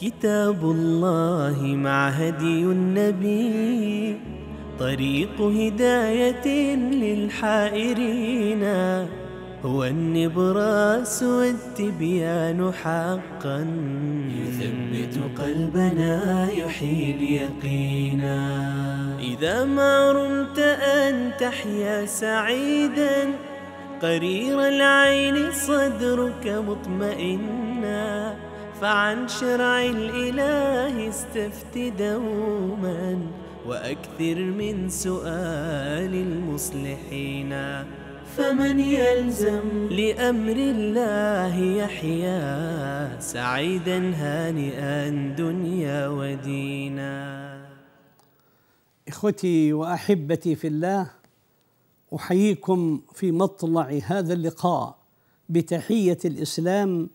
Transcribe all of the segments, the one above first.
كتاب الله مع هدي النبي طريق هداية للحائرين هو النبراس والتبيان حقا يثبت قلبنا يحيي اليقينا إذا ما رمت أن تحيا سعيدا قرير العين صدرك مطمئن فعن شرع الإله استفت دوما وأكثر من سؤال المصلحين فمن يلزم لأمر الله يحيا سعيدا هانئا دنيا ودينا إخوتي وأحبتي في الله أحييكم في مطلع هذا اللقاء بتحية الإسلام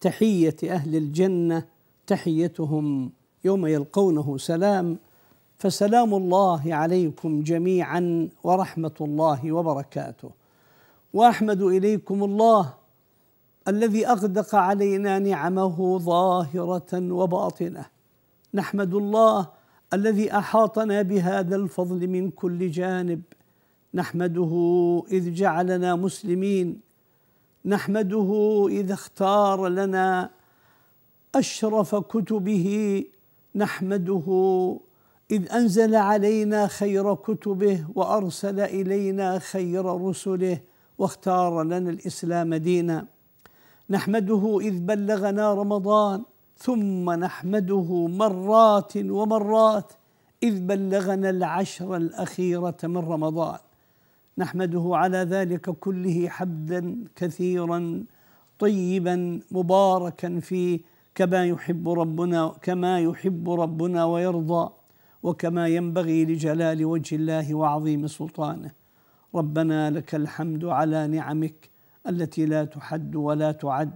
تحية أهل الجنة تحيتهم يوم يلقونه سلام فسلام الله عليكم جميعا ورحمة الله وبركاته وأحمد إليكم الله الذي أغدق علينا نعمه ظاهرة وباطنة نحمد الله الذي أحاطنا بهذا الفضل من كل جانب نحمده إذ جعلنا مسلمين نحمده اذا اختار لنا اشرف كتبه نحمده اذ انزل علينا خير كتبه وارسل الينا خير رسله واختار لنا الاسلام دينا نحمده اذ بلغنا رمضان ثم نحمده مرات ومرات اذ بلغنا العشر الاخيره من رمضان نحمده على ذلك كله حمدا كثيرا طيبا مباركا فيه كما يحب ربنا كما يحب ربنا ويرضى وكما ينبغي لجلال وجه الله وعظيم سلطانه ربنا لك الحمد على نعمك التي لا تحد ولا تعد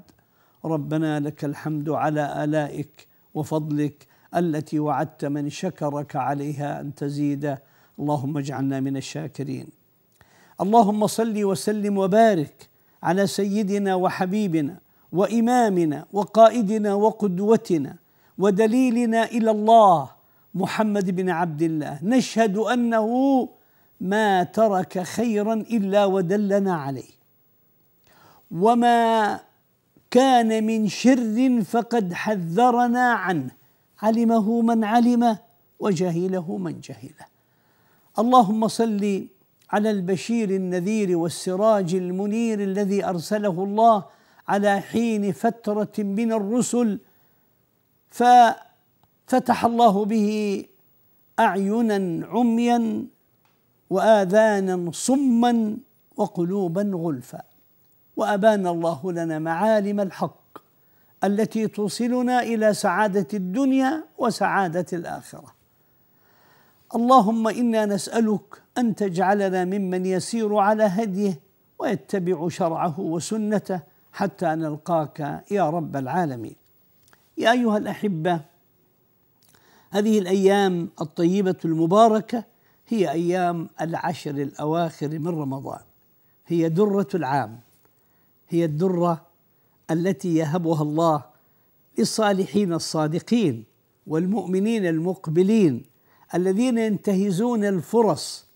ربنا لك الحمد على الائك وفضلك التي وعدت من شكرك عليها ان تزيده اللهم اجعلنا من الشاكرين اللهم صل وسلم وبارك على سيدنا وحبيبنا وامامنا وقائدنا وقدوتنا ودليلنا الى الله محمد بن عبد الله نشهد انه ما ترك خيرا الا ودلنا عليه وما كان من شر فقد حذرنا عنه علمه من علمه وجهله من جهله اللهم صل على البشير النذير والسراج المنير الذي ارسله الله على حين فتره من الرسل ففتح الله به اعينا عميا واذانا صما وقلوبا غلفا وابان الله لنا معالم الحق التي توصلنا الى سعاده الدنيا وسعاده الاخره اللهم انا نسالك ان تجعلنا ممن يسير على هديه ويتبع شرعه وسنته حتى نلقاك يا رب العالمين يا ايها الاحبه هذه الايام الطيبه المباركه هي ايام العشر الاواخر من رمضان هي دره العام هي الدره التي يهبها الله للصالحين الصادقين والمؤمنين المقبلين الذين ينتهزون الفرص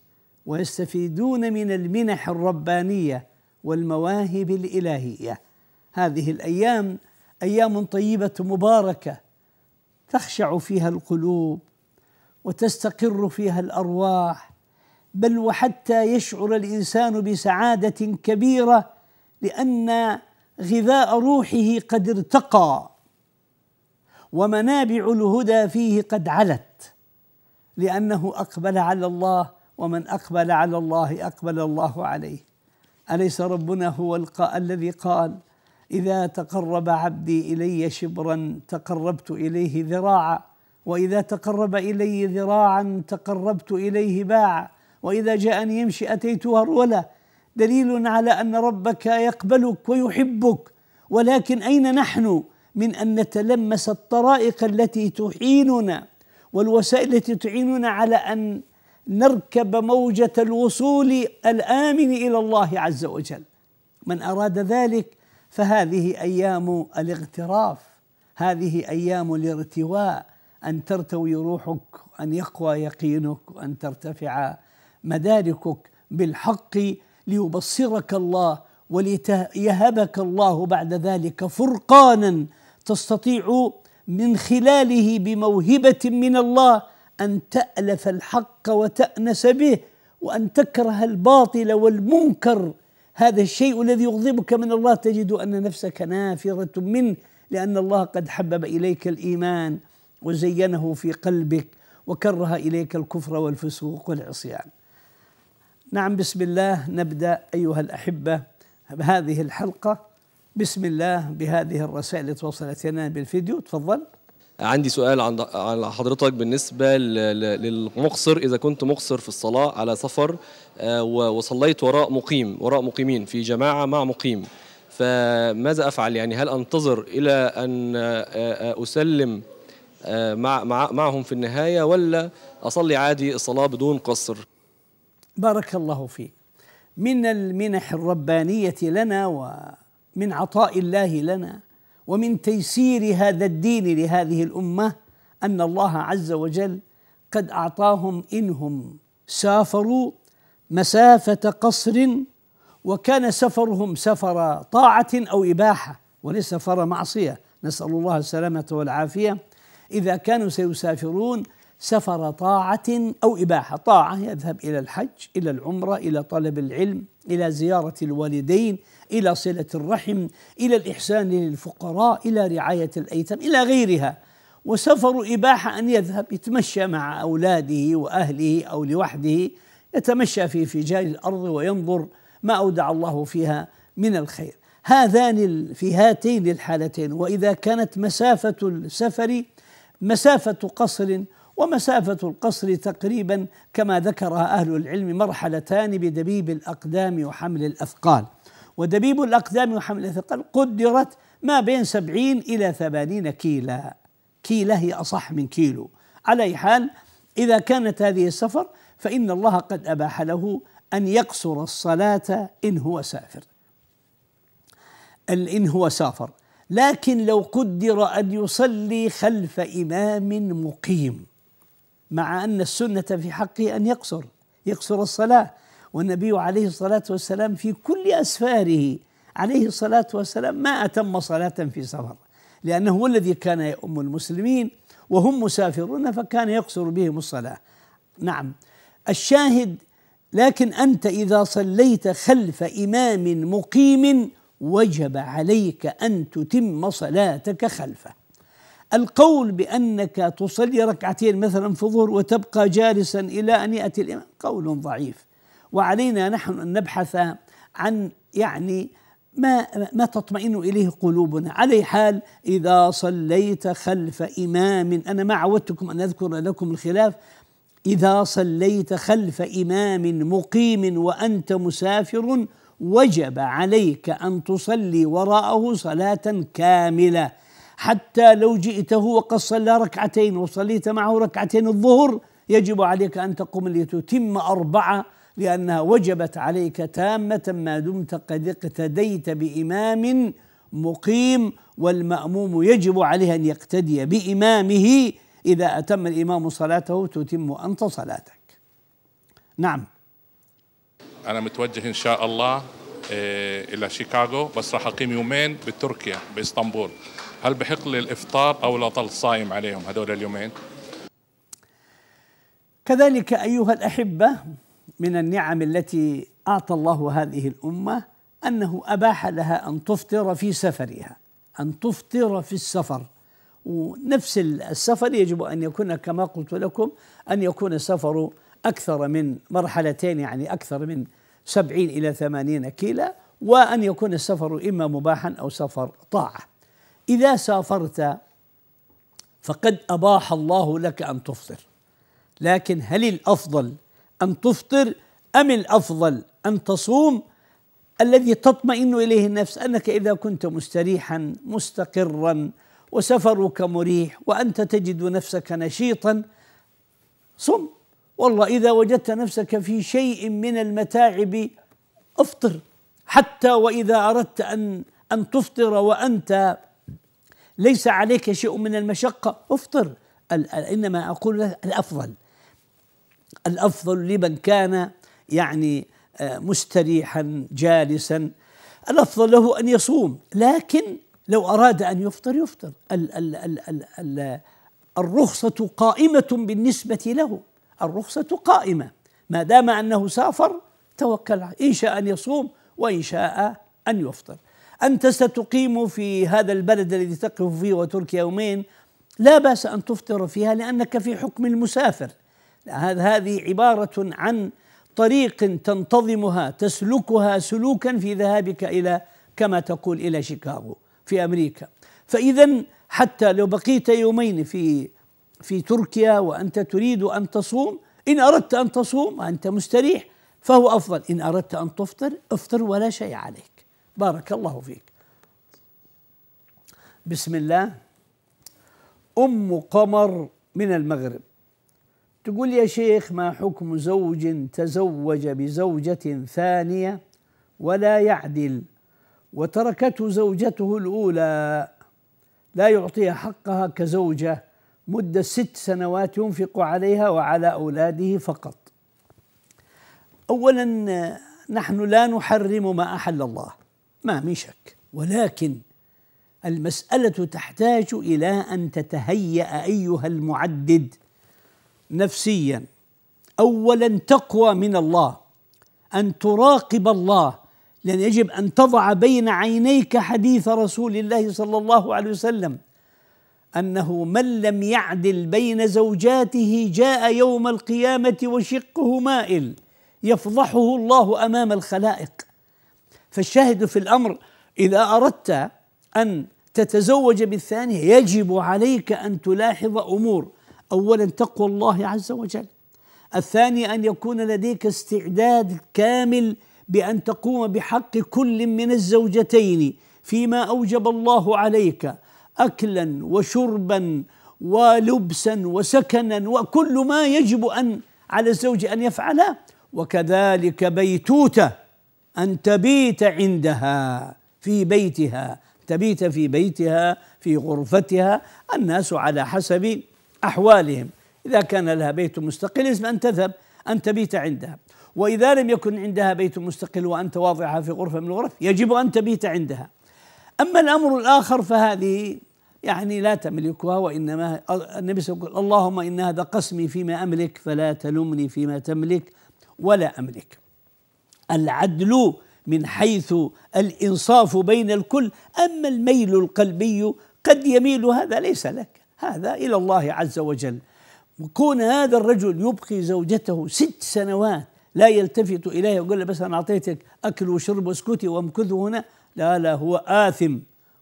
ويستفيدون من المنح الربانيه والمواهب الالهيه هذه الايام ايام طيبه مباركه تخشع فيها القلوب وتستقر فيها الارواح بل وحتى يشعر الانسان بسعاده كبيره لان غذاء روحه قد ارتقى ومنابع الهدى فيه قد علت لأنه أقبل على الله ومن أقبل على الله أقبل الله عليه أليس ربنا هو الق... الذي قال إذا تقرب عبدي إلي شبرا تقربت إليه ذراعا وإذا تقرب إلي ذراعا تقربت إليه باعا وإذا جاءني يمشي اتيت هرولا دليل على أن ربك يقبلك ويحبك ولكن أين نحن من أن نتلمس الطرائق التي تحيننا والوسائل التي تعيننا على ان نركب موجه الوصول الامن الى الله عز وجل من اراد ذلك فهذه ايام الاغتراف هذه ايام الارتواء ان ترتوي روحك ان يقوى يقينك وان ترتفع مداركك بالحق ليبصرك الله وليهبك الله بعد ذلك فرقانا تستطيع من خلاله بموهبه من الله ان تالف الحق وتانس به وان تكره الباطل والمنكر هذا الشيء الذي يغضبك من الله تجد ان نفسك نافره منه لان الله قد حبب اليك الايمان وزينه في قلبك وكره اليك الكفر والفسوق والعصيان. نعم بسم الله نبدا ايها الاحبه هذه الحلقه بسم الله بهذه الرسائل اللي توصلت لنا بالفيديو تفضل عندي سؤال عن حضرتك بالنسبة للمقصر إذا كنت مقصر في الصلاة على سفر آه، وصليت وراء مقيم وراء مقيمين في جماعة مع مقيم فماذا أفعل يعني هل أنتظر إلى أن آه، آه، أسلم مع معهم في النهاية ولا أصلي عادي الصلاة بدون قصر بارك الله فيك من المنح الربانية لنا و من عطاء الله لنا ومن تيسير هذا الدين لهذه الامه ان الله عز وجل قد اعطاهم انهم سافروا مسافه قصر وكان سفرهم سفر طاعه او اباحه وليس سفر معصيه نسال الله السلامه والعافيه اذا كانوا سيسافرون سفر طاعة أو إباحة طاعة يذهب إلى الحج إلى العمرة إلى طلب العلم إلى زيارة الوالدين إلى صلة الرحم إلى الإحسان للفقراء إلى رعاية الأيتام إلى غيرها وسفر إباحة أن يذهب يتمشى مع أولاده وأهله أو لوحده يتمشى في فجار الأرض وينظر ما أودع الله فيها من الخير هذان في هاتين الحالتين وإذا كانت مسافة السفر مسافة قصر ومسافة القصر تقريبا كما ذكرها أهل العلم مرحلتان بدبيب الأقدام وحمل الأثقال ودبيب الأقدام وحمل الأثقال قدرت ما بين سبعين إلى ثمانين كيلا كيلا هي أصح من كيلو على أي حال إذا كانت هذه السفر فإن الله قد أباح له أن يقصر الصلاة إن هو سافر إن هو سافر لكن لو قدر أن يصلي خلف إمام مقيم مع أن السنة في حقه أن يقصر يقصر الصلاة والنبي عليه الصلاة والسلام في كل أسفاره عليه الصلاة والسلام ما أتم صلاة في سفر لأنه هو الذي كان يؤم المسلمين وهم مسافرون فكان يقصر بهم الصلاة نعم الشاهد لكن أنت إذا صليت خلف إمام مقيم وجب عليك أن تتم صلاتك خلفه القول بأنك تصلي ركعتين مثلا في الظهر وتبقى جالسا إلى أن يأتي الإمام قول ضعيف وعلينا نحن أن نبحث عن يعني ما ما تطمئن اليه قلوبنا، على حال اذا صليت خلف امام، انا ما عودتكم ان اذكر لكم الخلاف، اذا صليت خلف امام مقيم وانت مسافر وجب عليك ان تصلي وراءه صلاه كامله. حتى لو جئته وقد صلى ركعتين وصليت معه ركعتين الظهر يجب عليك أن تقوم لتتم أربعة لأنها وجبت عليك تامة ما دمت قد اقتديت بإمام مقيم والمأموم يجب عليه أن يقتدي بإمامه إذا أتم الإمام صلاته تتم أنت صلاتك نعم أنا متوجه إن شاء الله إلى شيكاغو بس راح أقيم يومين بتركيا بإسطنبول هل بحق لي الافطار او لا طل صايم عليهم هذول اليومين كذلك ايها الاحبه من النعم التي اعطى الله هذه الامه انه اباح لها ان تفطر في سفرها ان تفطر في السفر ونفس السفر يجب ان يكون كما قلت لكم ان يكون السفر اكثر من مرحلتين يعني اكثر من سبعين الى ثمانين كيلا وأن يكون السفر إما مباحا أو سفر طاعة إذا سافرت فقد أباح الله لك أن تفطر لكن هل الأفضل أن تفطر أم الأفضل أن تصوم الذي تطمئن إليه النفس أنك إذا كنت مستريحا مستقرا وسفرك مريح وأنت تجد نفسك نشيطا صم والله إذا وجدت نفسك في شيء من المتاعب افطر حتى وإذا أردت أن أن تفطر وأنت ليس عليك شيء من المشقة افطر إنما أقول لك الأفضل الأفضل لمن كان يعني آه، مستريحا جالسا الأفضل له أن يصوم لكن لو أراد أن يفطر يفطر ال ال ال ال ال الرخصة قائمة بالنسبة له الرخصة قائمة ما دام أنه سافر توكل إن شاء أن يصوم وإن شاء أن يفطر أنت ستقيم في هذا البلد الذي تقف فيه وتركيا يومين لا بأس أن تفطر فيها لأنك في حكم المسافر هذه عبارة عن طريق تنتظمها تسلكها سلوكا في ذهابك إلى كما تقول إلى شيكاغو في أمريكا فإذا حتى لو بقيت يومين في في تركيا وأنت تريد أن تصوم إن أردت أن تصوم أنت مستريح فهو أفضل إن أردت أن تفطر افطر ولا شيء عليك بارك الله فيك بسم الله أم قمر من المغرب تقول يا شيخ ما حكم زوج تزوج بزوجة ثانية ولا يعدل وتركته زوجته الأولى لا يعطيها حقها كزوجة مدة ست سنوات ينفق عليها وعلى أولاده فقط أولا نحن لا نحرم ما أحل الله ما من شك ولكن المسألة تحتاج إلى أن تتهيأ أيها المعدد نفسيا أولا تقوى من الله أن تراقب الله لأن يجب أن تضع بين عينيك حديث رسول الله صلى الله عليه وسلم أنه من لم يعدل بين زوجاته جاء يوم القيامة وشقه مائل يفضحه الله أمام الخلائق فالشاهد في الامر اذا اردت ان تتزوج بالثانيه يجب عليك ان تلاحظ امور اولا تقوى الله عز وجل الثاني ان يكون لديك استعداد كامل بان تقوم بحق كل من الزوجتين فيما اوجب الله عليك اكلا وشربا ولبسا وسكنا وكل ما يجب ان على الزوج ان يفعله وكذلك بيتوته أن تبيت عندها في بيتها تبيت في بيتها في غرفتها الناس على حسب أحوالهم إذا كان لها بيت مستقل يجب أن تذهب أن تبيت عندها وإذا لم يكن عندها بيت مستقل وأنت واضعها في غرفة من الغرف يجب أن تبيت عندها أما الأمر الآخر فهذه يعني لا تملكها وإنما النبي صلى الله عليه وسلم يقول اللهم إن هذا قسمي فيما أملك فلا تلمني فيما تملك ولا أملك العدل من حيث الانصاف بين الكل اما الميل القلبي قد يميل هذا ليس لك هذا الى الله عز وجل كون هذا الرجل يبقي زوجته ست سنوات لا يلتفت اليها ويقول بس انا اعطيتك اكل وشرب واسكتي وامكث هنا لا لا هو آثم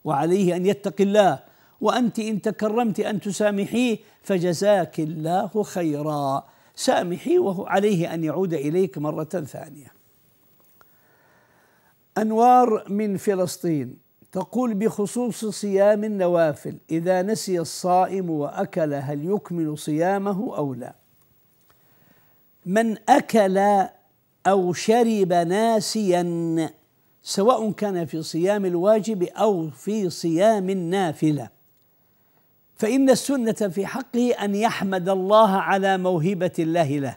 وعليه أن يتقي الله وأنت إن تكرمت أن تسامحيه فجزاك الله خيرا سامحي وهو عليه أن يعود إليك مرة ثانية انوار من فلسطين تقول بخصوص صيام النوافل اذا نسي الصائم واكل هل يكمل صيامه او لا من اكل او شرب ناسيا سواء كان في صيام الواجب او في صيام النافله فان السنه في حقه ان يحمد الله على موهبه الله له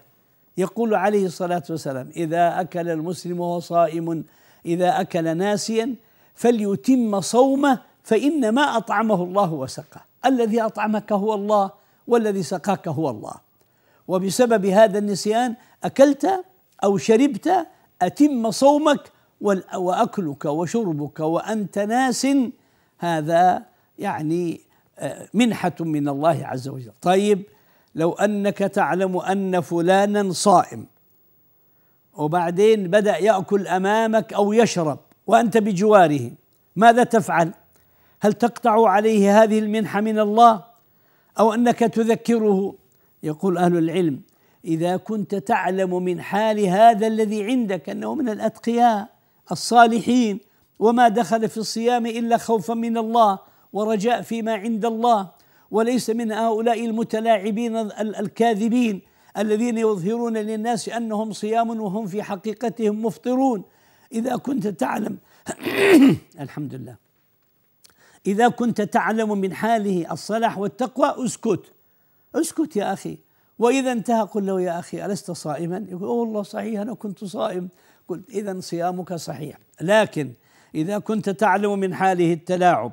يقول عليه الصلاه والسلام اذا اكل المسلم وهو صائم إذا أكل ناسيا فليتم صومه فإنما أطعمه الله وسقاه الذي أطعمك هو الله والذي سقاك هو الله وبسبب هذا النسيان أكلت أو شربت أتم صومك وأكلك وشربك وأنت ناس هذا يعني آه، منحة من الله عز وجل طيب لو أنك تعلم أن فلانا صائم وبعدين بدأ يأكل أمامك أو يشرب وأنت بجواره ماذا تفعل؟ هل تقطع عليه هذه المنحة من الله أو أنك تذكره؟ يقول أهل العلم إذا كنت تعلم من حال هذا الذي عندك أنه من الأتقياء الصالحين وما دخل في الصيام إلا خوفا من الله ورجاء فيما عند الله وليس من هؤلاء المتلاعبين الكاذبين الذين يظهرون للناس انهم صيام وهم في حقيقتهم مفطرون اذا كنت تعلم الحمد لله اذا كنت تعلم من حاله الصلاح والتقوى اسكت اسكت يا اخي واذا انتهى قل له يا اخي الست صائما يقول اوه والله صحيح انا كنت صائم قلت اذا صيامك صحيح لكن اذا كنت تعلم من حاله التلاعب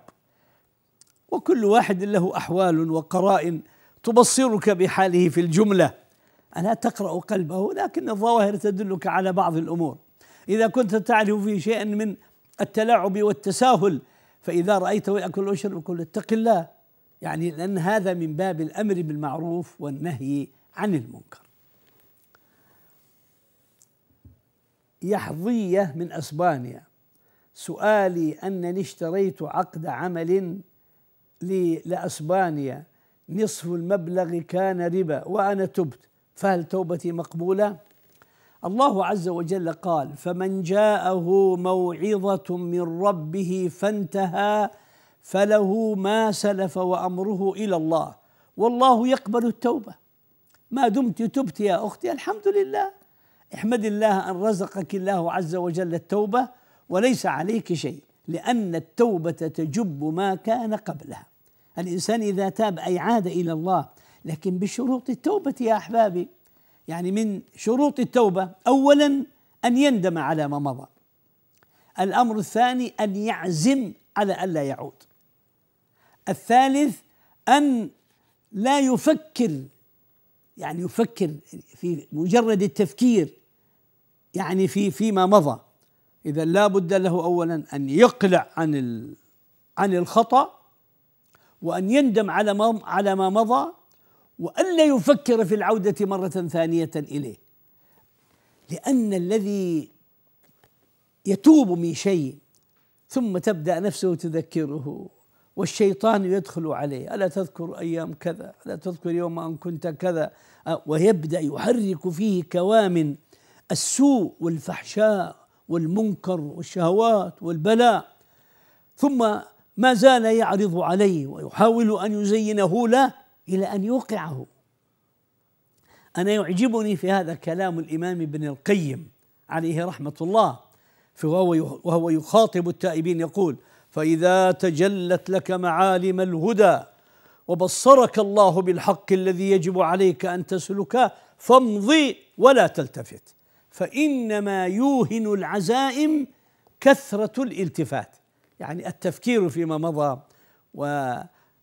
وكل واحد له احوال وقرائن تبصرك بحاله في الجمله ألا تقرأ قلبه لكن الظواهر تدلك على بعض الأمور إذا كنت تعرف في شيء من التلاعب والتساهل فإذا رأيته يأكل ويشرب قل اتق الله يعني لأن هذا من باب الأمر بالمعروف والنهي عن المنكر يحظية من أسبانيا سؤالي أنني اشتريت عقد عمل لأسبانيا نصف المبلغ كان ربا وأنا تبت فهل توبتي مقبوله الله عز وجل قال فمن جاءه موعظه من ربه فانتهى فله ما سلف وامره الى الله والله يقبل التوبه ما دمت تبت يا اختي الحمد لله احمد الله ان رزقك الله عز وجل التوبه وليس عليك شيء لان التوبه تجب ما كان قبلها الانسان اذا تاب اي عاد الى الله لكن بشروط التوبة يا أحبابي يعني من شروط التوبة أولا أن يندم على ما مضى الأمر الثاني أن يعزم على ألا يعود الثالث أن لا يفكر يعني يفكر في مجرد التفكير يعني في فيما مضى إذا لا بد له أولا أن يقلع عن عن الخطأ وأن يندم على ما على ما مضى والا يفكر في العوده مره ثانيه اليه لان الذي يتوب من شيء ثم تبدا نفسه تذكره والشيطان يدخل عليه الا تذكر ايام كذا الا تذكر يوم ان كنت كذا آه، ويبدا يحرك فيه كوامن السوء والفحشاء والمنكر والشهوات والبلاء ثم ما زال يعرض عليه ويحاول ان يزينه له إلى أن يوقعه أنا يعجبني في هذا كلام الإمام ابن القيم عليه رحمة الله في وهو يخاطب التائبين يقول فإذا تجلت لك معالم الهدى وبصرك الله بالحق الذي يجب عليك أن تسلكه فامضي ولا تلتفت فإنما يوهن العزائم كثرة الالتفات يعني التفكير فيما مضى و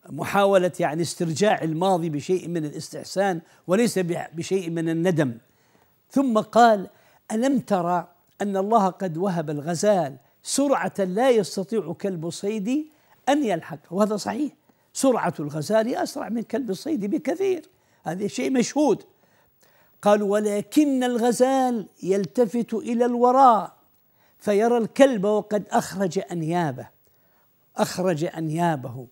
محاولة يعني استرجاع الماضي بشيء من الاستحسان وليس بشيء من الندم ثم قال ألم ترى أن الله قد وهب الغزال سرعة لا يستطيع كلب الصيد أن يلحق وهذا صحيح سرعة الغزال أسرع من كلب الصيد بكثير هذا شيء مشهود قال ولكن الغزال يلتفت إلى الوراء فيرى الكلب وقد أخرج أنيابه أخرج أنيابه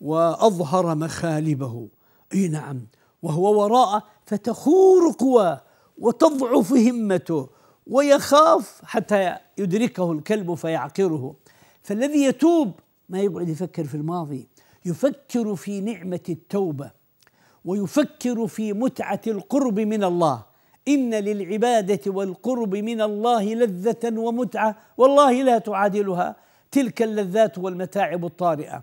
وأظهر مخالبه أي نعم وهو وراء فتخور قواه وتضعف همته ويخاف حتى يدركه الكلب فيعقره فالذي يتوب ما يقعد يفكر في الماضي يفكر في نعمة التوبة ويفكر في متعة القرب من الله إن للعبادة والقرب من الله لذة ومتعة والله لا تعادلها تلك اللذات والمتاعب الطارئة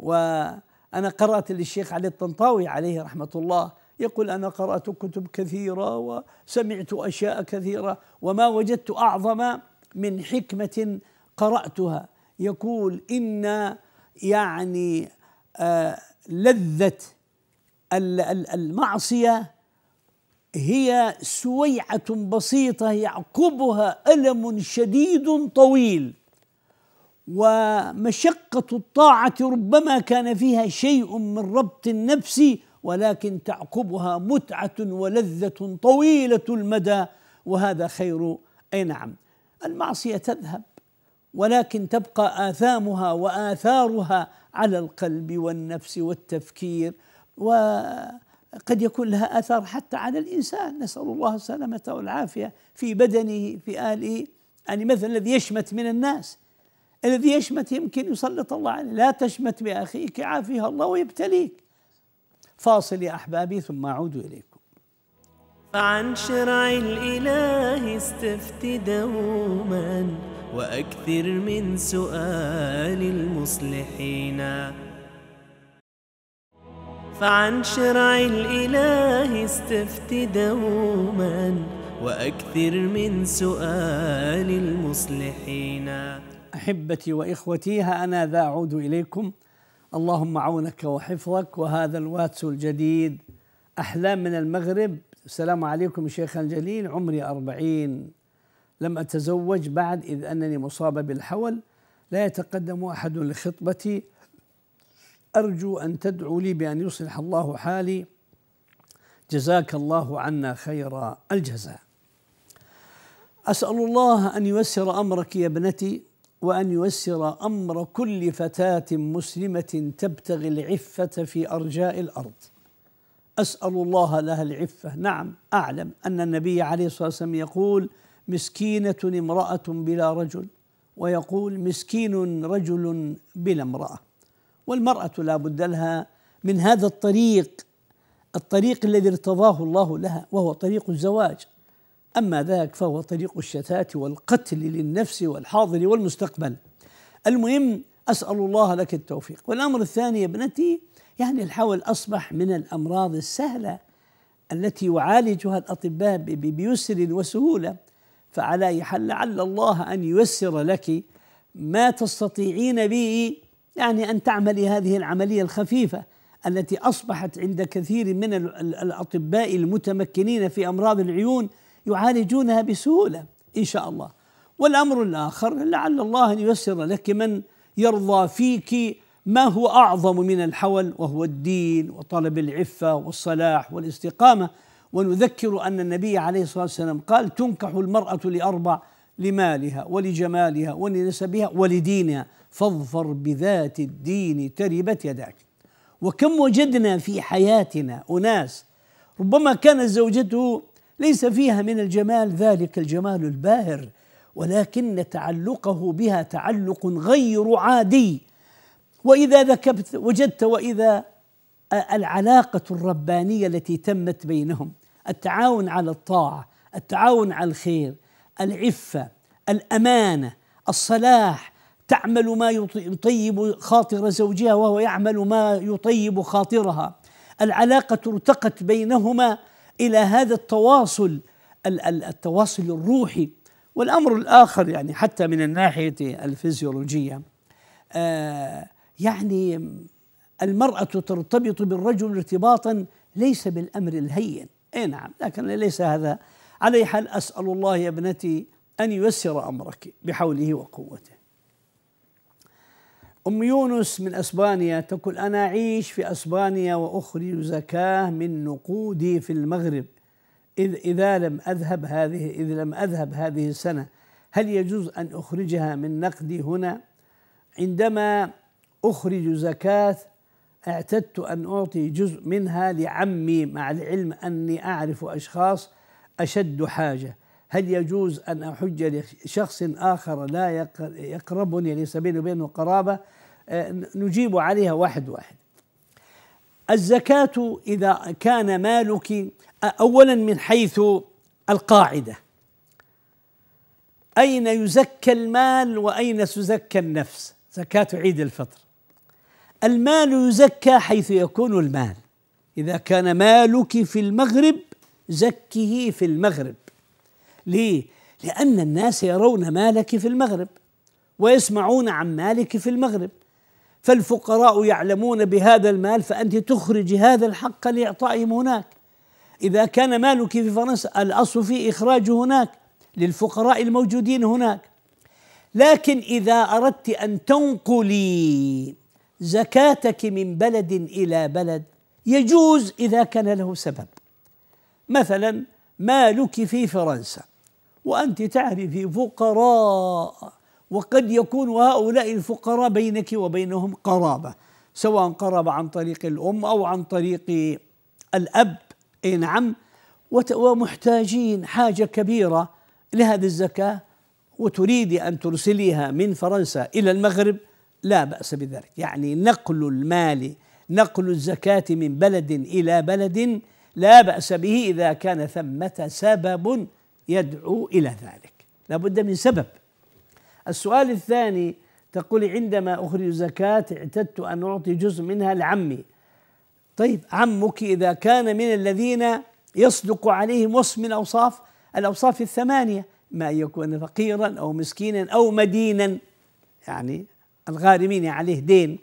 وأنا قرأت للشيخ علي الطنطاوي عليه رحمة الله يقول أنا قرأت كتب كثيرة وسمعت أشياء كثيرة وما وجدت أعظم من حكمة قرأتها يقول إن يعني آه، لذة المعصية هي سويعة بسيطة يعقبها ألم شديد طويل ومشقة الطاعة ربما كان فيها شيء من ربط النفس ولكن تعقبها متعة ولذة طويلة المدى وهذا خير أي نعم المعصية تذهب ولكن تبقى آثامها وآثارها على القلب والنفس والتفكير وقد يكون لها آثار حتى على الإنسان نسأل الله السلامة والعافية في بدنه في آله يعني مثلا الذي يشمت من الناس الذي يشمت يمكن يسلط الله عليه لا تشمت بأخيك عافيه الله ويبتليك فاصل يا أحبابي ثم أعود إليكم عن شرع الإله استفت دوما وأكثر من سؤال المصلحين فعن شرع الإله استفت دوما وأكثر من سؤال المصلحين احبتي واخوتي ها انا ذا اعود اليكم اللهم عونك وحفظك وهذا الواتس الجديد احلام من المغرب السلام عليكم شيخنا الجليل عمري أربعين لم أتزوج بعد إذ أنني مصابة بالحول لا يتقدم أحد لخطبتي أرجو أن تدعو لي بأن يصلح الله حالي جزاك الله عنا خير الجزاء أسأل الله أن ييسر أمرك يا ابنتي وان ييسر امر كل فتاه مسلمه تبتغي العفه في ارجاء الارض اسال الله لها العفه نعم اعلم ان النبي عليه الصلاه والسلام يقول مسكينه امراه بلا رجل ويقول مسكين رجل بلا امراه والمراه لا بد لها من هذا الطريق الطريق الذي ارتضاه الله لها وهو طريق الزواج أما ذاك فهو طريق الشتات والقتل للنفس والحاضر والمستقبل المهم أسأل الله لك التوفيق والأمر الثاني يا ابنتي يعني الحول أصبح من الأمراض السهلة التي يعالجها الأطباء بيسر وسهولة فعلى أي حال لعل الله أن ييسر لك ما تستطيعين به يعني أن تعملي هذه العملية الخفيفة التي أصبحت عند كثير من الأطباء المتمكنين في أمراض العيون يعالجونها بسهولة إن شاء الله والأمر الآخر لعل الله أن ييسر لك من يرضى فيك ما هو أعظم من الحول وهو الدين وطلب العفة والصلاح والاستقامة ونذكر أن النبي عليه الصلاة والسلام قال تنكح المرأة لأربع لمالها ولجمالها ولنسبها ولدينها فاظفر بذات الدين تربت يداك وكم وجدنا في حياتنا أناس ربما كانت زوجته ليس فيها من الجمال ذلك الجمال الباهر ولكن تعلقه بها تعلق غير عادي واذا ذكبت وجدت واذا العلاقه الربانيه التي تمت بينهم التعاون على الطاعه التعاون على الخير العفه الامانه الصلاح تعمل ما يطيب خاطر زوجها وهو يعمل ما يطيب خاطرها العلاقه ارتقت بينهما الى هذا التواصل التواصل الروحي والامر الاخر يعني حتى من الناحيه الفيزيولوجيه آه، يعني المراه ترتبط بالرجل ارتباطا ليس بالامر الهين اي نعم لكن ليس هذا على حال اسال الله يا ابنتي ان ييسر امرك بحوله وقوته أم يونس من أسبانيا تقول أنا أعيش في أسبانيا وأخرج زكاة من نقودي في المغرب إذ إذا لم أذهب هذه إذ لم أذهب هذه السنة هل يجوز أن أخرجها من نقدي هنا عندما أخرج زكاة اعتدت أن أعطي جزء منها لعمي مع العلم أني أعرف أشخاص أشد حاجة هل يجوز أن أحج لشخص آخر لا يقربني ليس بيني وبينه قرابة آه، نجيب عليها واحد واحد الزكاة إذا كان مالك أولا من حيث القاعدة أين يزكى المال وأين تزكى النفس زكاة عيد الفطر المال يزكى حيث يكون المال إذا كان مالك في المغرب زكه في المغرب ليه؟ لأن الناس يرون مالك في المغرب ويسمعون عن مالك في المغرب فالفقراء يعلمون بهذا المال فأنت تخرج هذا الحق لإعطائهم هناك إذا كان مالك في فرنسا الأصل فيه إخراجه هناك للفقراء الموجودين هناك لكن إذا أردت أن تنقلي زكاتك من بلد إلى بلد يجوز إذا كان له سبب مثلا مالك في فرنسا وأنت تعرفي فقراء وقد يكون هؤلاء الفقراء بينك وبينهم قرابة سواء قرابة عن طريق الأم أو عن طريق الأب أي نعم ومحتاجين حاجة كبيرة لهذه الزكاة وتريد أن ترسليها من فرنسا إلى المغرب لا بأس بذلك يعني نقل المال نقل الزكاة من بلد إلى بلد لا بأس به إذا كان ثمة سبب يدعو إلى ذلك لابد من سبب السؤال الثاني تقول عندما أخرج زكاة اعتدت أن أعطي جزء منها لعمي طيب عمك إذا كان من الذين يصدق عليهم وصف من أوصاف الأوصاف الثمانية ما يكون فقيرا أو مسكينا أو مدينا يعني الغارمين عليه دين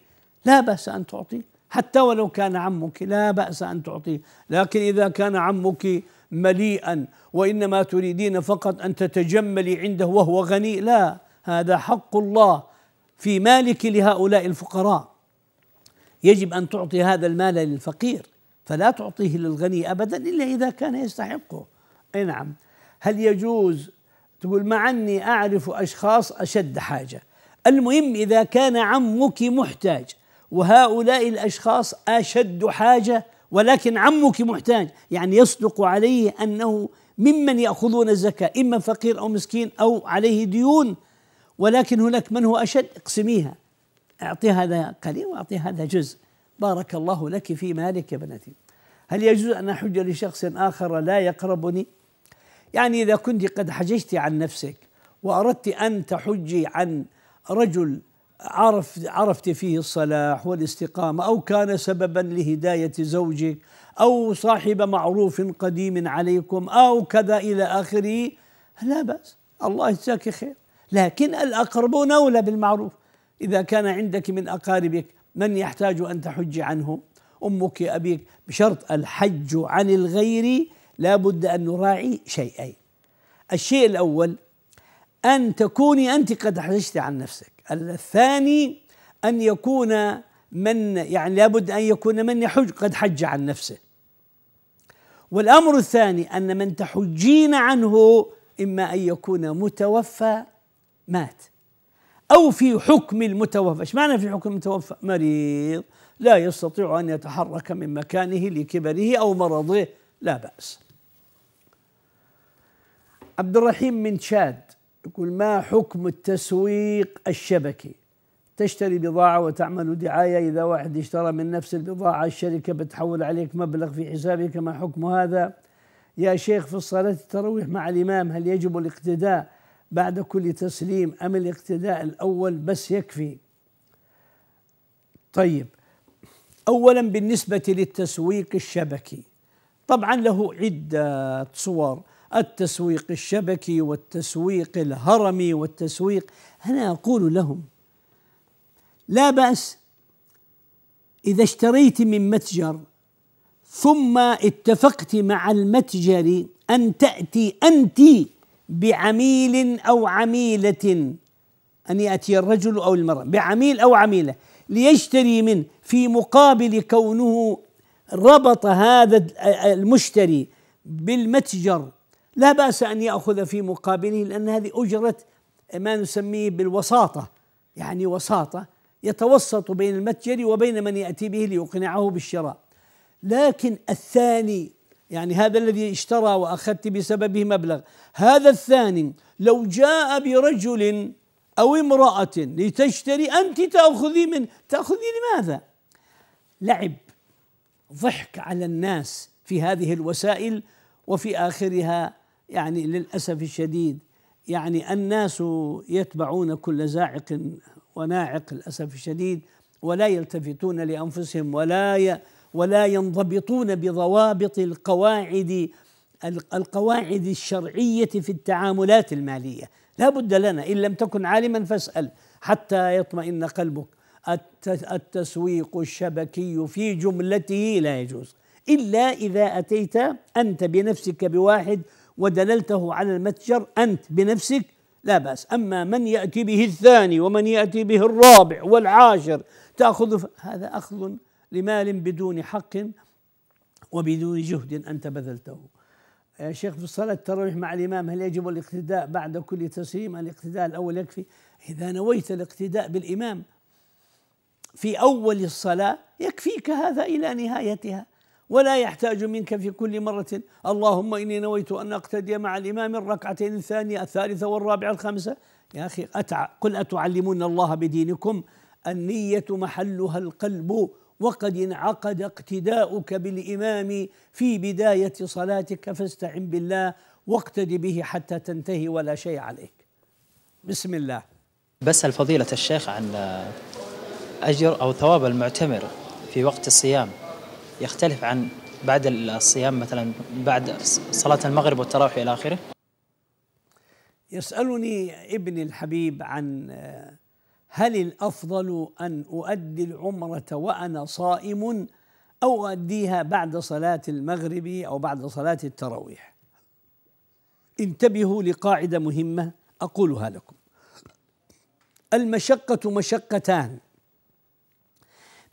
لا بأس أن تعطيه حتى ولو كان عمك لا بأس أن تعطيه لكن إذا كان عمك مليئا وانما تريدين فقط ان تتجملي عنده وهو غني لا هذا حق الله في مالك لهؤلاء الفقراء يجب ان تعطي هذا المال للفقير فلا تعطيه للغني ابدا الا اذا كان يستحقه اي نعم هل يجوز تقول مع اني اعرف اشخاص اشد حاجه المهم اذا كان عمك محتاج وهؤلاء الاشخاص اشد حاجه ولكن عمك محتاج يعني يصدق عليه انه ممن ياخذون الزكاه اما فقير او مسكين او عليه ديون ولكن هناك من هو اشد اقسميها اعطي هذا قليل واعطي هذا جزء بارك الله لك في مالك يا بنتي هل يجوز ان احج لشخص اخر لا يقربني يعني اذا كنت قد حججت عن نفسك واردت ان تحجي عن رجل عرف عرفت فيه الصلاح والاستقامة أو كان سببا لهداية زوجك أو صاحب معروف قديم عليكم أو كذا إلى آخره لا بأس الله يجزاك خير لكن الأقربون أولى بالمعروف إذا كان عندك من أقاربك من يحتاج أن تحج عنه أمك أبيك بشرط الحج عن الغير لا بد أن نراعي شيئين الشيء الأول أن تكوني أنت قد حججت عن نفسك الثاني أن يكون من يعني لابد أن يكون من يحج قد حج عن نفسه والأمر الثاني أن من تحجين عنه إما أن يكون متوفى مات أو في حكم المتوفى إيش معنى في حكم المتوفى مريض لا يستطيع أن يتحرك من مكانه لكبره أو مرضه لا بأس عبد الرحيم من شاد يقول ما حكم التسويق الشبكي تشتري بضاعة وتعمل دعاية إذا واحد اشترى من نفس البضاعة الشركة بتحول عليك مبلغ في حسابك ما حكم هذا يا شيخ في الصلاة التراويح مع الإمام هل يجب الاقتداء بعد كل تسليم أم الاقتداء الأول بس يكفي طيب أولا بالنسبة للتسويق الشبكي طبعا له عدة صور التسويق الشبكي والتسويق الهرمي والتسويق انا اقول لهم لا باس اذا اشتريت من متجر ثم اتفقت مع المتجر ان تاتي انت بعميل او عميله ان ياتي الرجل او المراه بعميل او عميله ليشتري منه في مقابل كونه ربط هذا المشتري بالمتجر لا بأس أن يأخذ في مقابله لأن هذه أجرة ما نسميه بالوساطة يعني وساطة يتوسط بين المتجر وبين من يأتي به ليقنعه بالشراء لكن الثاني يعني هذا الذي اشترى وأخذت بسببه مبلغ هذا الثاني لو جاء برجل أو امرأة لتشتري أنت تأخذي من تأخذي لماذا لعب ضحك على الناس في هذه الوسائل وفي آخرها يعني للأسف الشديد يعني الناس يتبعون كل زاعق وناعق للأسف الشديد ولا يلتفتون لأنفسهم ولا ي ولا ينضبطون بضوابط القواعد القواعد الشرعية في التعاملات المالية لا بد لنا إن لم تكن عالما فاسأل حتى يطمئن قلبك التسويق الشبكي في جملته لا يجوز إلا إذا أتيت أنت بنفسك بواحد ودللته على المتجر أنت بنفسك لا بأس أما من يأتي به الثاني ومن يأتي به الرابع والعاشر تأخذ هذا أخذ لمال بدون حق وبدون جهد أنت بذلته يا شيخ في صلاة التراويح مع الإمام هل يجب الاقتداء بعد كل تسليم الاقتداء الأول يكفي إذا نويت الاقتداء بالإمام في أول الصلاة يكفيك هذا إلى نهايتها ولا يحتاج منك في كل مرة اللهم إني نويت أن أقتدي مع الإمام الركعتين الثانية الثالثة والرابعة الخامسة يا أخي أتع قل أتعلمون الله بدينكم النية محلها القلب وقد انعقد اقتداؤك بالإمام في بداية صلاتك فاستعن بالله واقتدي به حتى تنتهي ولا شيء عليك بسم الله بسأل فضيلة الشيخ عن أجر أو ثواب المعتمر في وقت الصيام يختلف عن بعد الصيام مثلا بعد صلاة المغرب والتراويح إلى آخره يسألني ابن الحبيب عن هل الأفضل أن أؤدي العمرة وأنا صائم أو أؤديها بعد صلاة المغرب أو بعد صلاة التراويح انتبهوا لقاعدة مهمة أقولها لكم المشقة مشقتان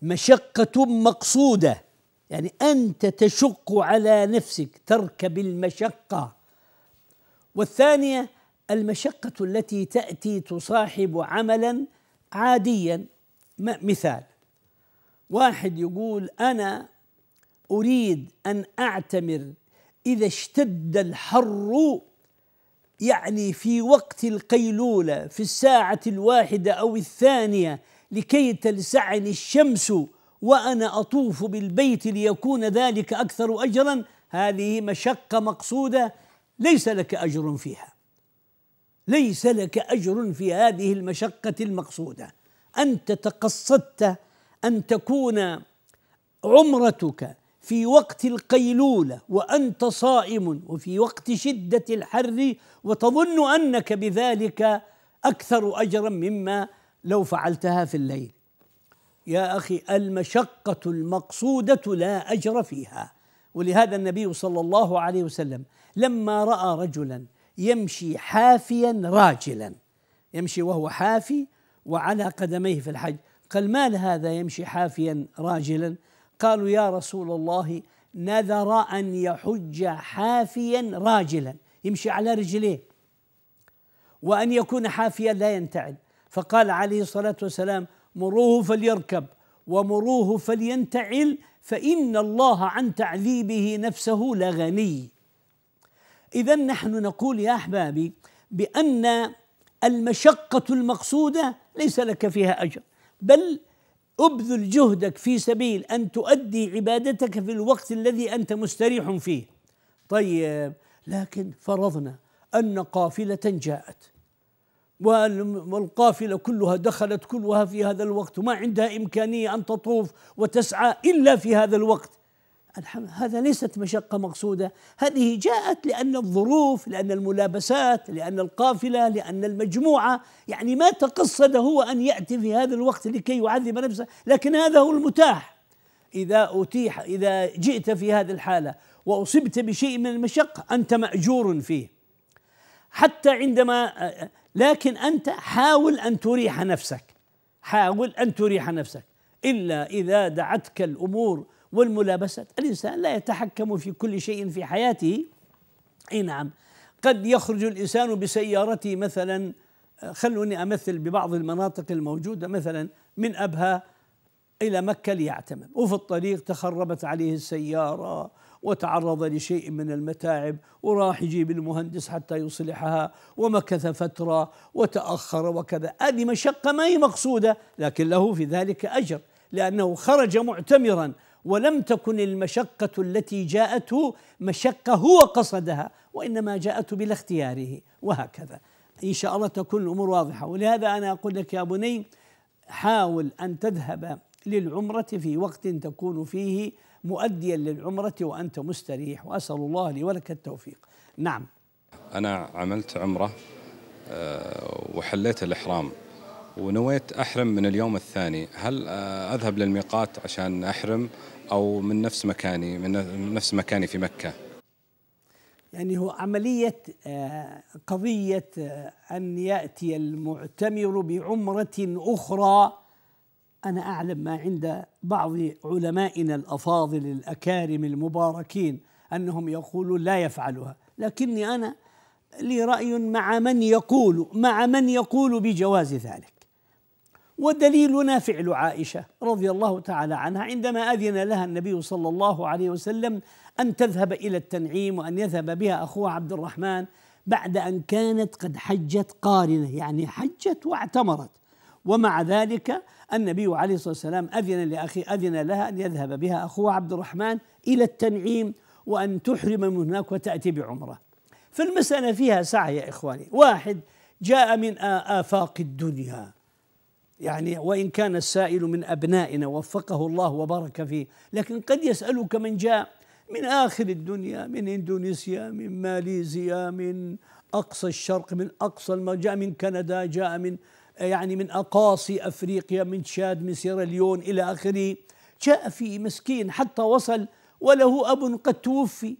مشقة مقصودة يعني أنت تشق على نفسك تركب المشقة والثانية المشقة التي تأتي تصاحب عملا عاديا مثال واحد يقول أنا أريد أن أعتمر إذا اشتد الحر يعني في وقت القيلولة في الساعة الواحدة أو الثانية لكي تلسعني الشمس وانا اطوف بالبيت ليكون ذلك اكثر اجرا هذه مشقه مقصوده ليس لك اجر فيها ليس لك اجر في هذه المشقه المقصوده انت تقصدت ان تكون عمرتك في وقت القيلوله وانت صائم وفي وقت شده الحر وتظن انك بذلك اكثر اجرا مما لو فعلتها في الليل يا اخي المشقه المقصوده لا اجر فيها ولهذا النبي صلى الله عليه وسلم لما راى رجلا يمشي حافيا راجلا يمشي وهو حافي وعلى قدميه في الحج قال ما هذا يمشي حافيا راجلا قالوا يا رسول الله نذر ان يحج حافيا راجلا يمشي على رجليه وان يكون حافيا لا ينتعل فقال عليه الصلاه والسلام مروه فليركب ومروه فلينتعل فإن الله عن تعذيبه نفسه لغني إذا نحن نقول يا أحبابي بأن المشقة المقصودة ليس لك فيها أجر بل ابذل جهدك في سبيل أن تؤدي عبادتك في الوقت الذي أنت مستريح فيه طيب لكن فرضنا أن قافلة جاءت والقافلة كلها دخلت كلها في هذا الوقت وما عندها إمكانية أن تطوف وتسعى إلا في هذا الوقت هذا ليست مشقة مقصودة هذه جاءت لأن الظروف لأن الملابسات لأن القافلة لأن المجموعة يعني ما تقصد هو أن يأتي في هذا الوقت لكي يعذب نفسه لكن هذا هو المتاح إذا أتيح إذا جئت في هذه الحالة وأصبت بشيء من المشقة أنت مأجور فيه حتى عندما لكن أنت حاول أن تريح نفسك حاول أن تريح نفسك إلا إذا دعتك الأمور والملابسات الإنسان لا يتحكم في كل شيء في حياته أي نعم قد يخرج الإنسان بسيارته مثلا خلوني أمثل ببعض المناطق الموجودة مثلا من أبها إلى مكة ليعتمر وفي الطريق تخربت عليه السيارة وتعرض لشيء من المتاعب وراح يجيب المهندس حتى يصلحها ومكث فترة وتأخر وكذا هذه مشقة ما هي مقصودة لكن له في ذلك أجر لأنه خرج معتمرا ولم تكن المشقة التي جاءته مشقة هو قصدها وإنما جاءته بلا اختياره وهكذا إن شاء الله تكون الأمور واضحة ولهذا أنا أقول لك يا بني حاول أن تذهب للعمرة في وقت تكون فيه مؤديا للعمرة وأنت مستريح وأسأل الله لي ولك التوفيق نعم أنا عملت عمرة آه، وحليت الإحرام ونويت أحرم من اليوم الثاني هل آه، أذهب للميقات عشان أحرم أو من نفس مكاني من نفس مكاني في مكة يعني هو عملية آه، قضية أن يأتي المعتمر بعمرة أخرى أنا أعلم ما عند بعض علمائنا الأفاضل الأكارم المباركين أنهم يقولون لا يفعلها لكني أنا لي رأي مع من يقول مع من يقول بجواز ذلك ودليلنا فعل عائشة رضي الله تعالى عنها عندما أذن لها النبي صلى الله عليه وسلم أن تذهب إلى التنعيم وأن يذهب بها أخوها عبد الرحمن بعد أن كانت قد حجت قارنة يعني حجت واعتمرت ومع ذلك النبي عليه الصلاة والسلام أذن لأخي أذن لها أن يذهب بها أخوها عبد الرحمن إلى التنعيم وأن تحرم من هناك وتأتي بعمرة فالمسألة فيها سعي يا إخواني واحد جاء من آفاق الدنيا يعني وإن كان السائل من أبنائنا وفقه الله وبارك فيه لكن قد يسألك من جاء من آخر الدنيا من إندونيسيا من ماليزيا من أقصى الشرق من أقصى جاء من كندا جاء من يعني من أقاصي أفريقيا من تشاد من سيراليون إلى آخره جاء في مسكين حتى وصل وله أب قد توفي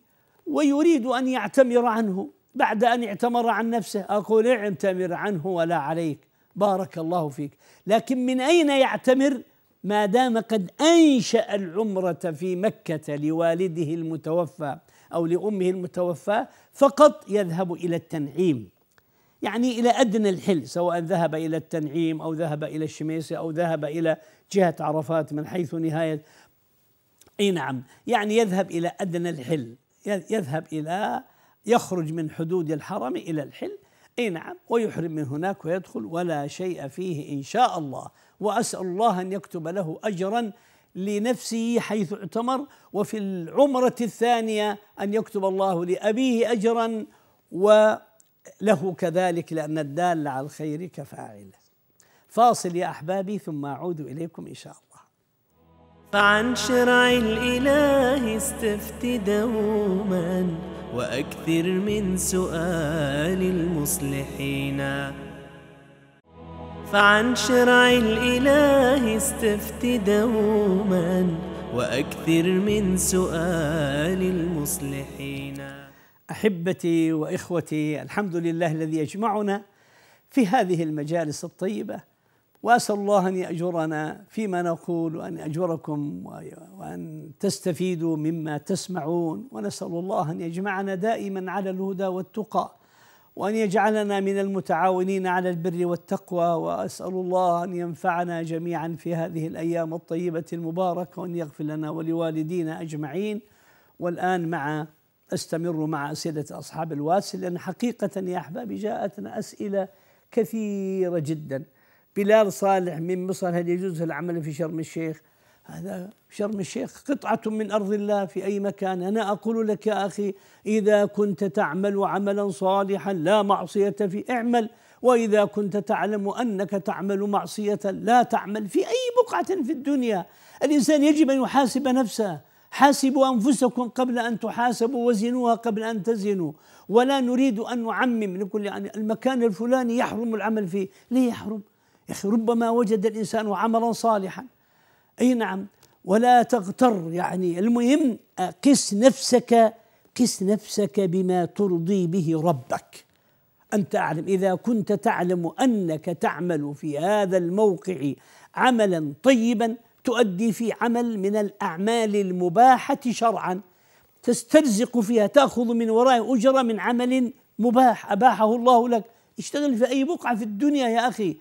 ويريد أن يعتمر عنه بعد أن اعتمر عن نفسه أقول اعتمر عنه ولا عليك بارك الله فيك لكن من أين يعتمر ما دام قد أنشأ العمرة في مكة لوالده المتوفى أو لأمه المتوفاة فقط يذهب إلى التنعيم يعني إلى أدنى الحل سواء ذهب إلى التنعيم أو ذهب إلى الشميسة أو ذهب إلى جهة عرفات من حيث نهاية أي نعم يعني يذهب إلى أدنى الحل يذهب إلى يخرج من حدود الحرم إلى الحل أي نعم ويحرم من هناك ويدخل ولا شيء فيه إن شاء الله وأسأل الله أن يكتب له أجرا لنفسه حيث اعتمر وفي العمرة الثانية أن يكتب الله لأبيه أجرا و له كذلك لأن الدال على الخير كفاعله فاصل يا أحبابي ثم أعود إليكم إن شاء الله فعن شرع الإله استفت دوما وأكثر من سؤال المصلحين فعن شرع الإله استفت دوما وأكثر من سؤال المصلحين احبتي واخوتي الحمد لله الذي يجمعنا في هذه المجالس الطيبه واسال الله ان ياجرنا فيما نقول وان ياجركم وان تستفيدوا مما تسمعون ونسال الله ان يجمعنا دائما على الهدى والتقى وان يجعلنا من المتعاونين على البر والتقوى واسال الله ان ينفعنا جميعا في هذه الايام الطيبه المباركه وان يغفر لنا ولوالدينا اجمعين والان مع أستمر مع أسئلة أصحاب الواسل لأن حقيقة يا أحبابي جاءتنا أسئلة كثيرة جدا بلال صالح من مصر هل يجوز العمل في شرم الشيخ هذا شرم الشيخ قطعة من أرض الله في أي مكان أنا أقول لك يا أخي إذا كنت تعمل عملا صالحا لا معصية في اعمل وإذا كنت تعلم أنك تعمل معصية لا تعمل في أي بقعة في الدنيا الإنسان يجب أن يحاسب نفسه حاسبوا أنفسكم قبل أن تحاسبوا وزنوها قبل أن تزنوا ولا نريد أن نعمم نقول يعني المكان الفلاني يحرم العمل فيه ليه يحرم؟ يا أخي ربما وجد الإنسان عملا صالحا أي نعم ولا تغتر يعني المهم قس نفسك قس نفسك بما ترضي به ربك أنت أعلم إذا كنت تعلم أنك تعمل في هذا الموقع عملا طيبا تؤدي في عمل من الأعمال المباحة شرعا تسترزق فيها تأخذ من وراء أجرة من عمل مباح أباحه الله لك اشتغل في أي بقعة في الدنيا يا أخي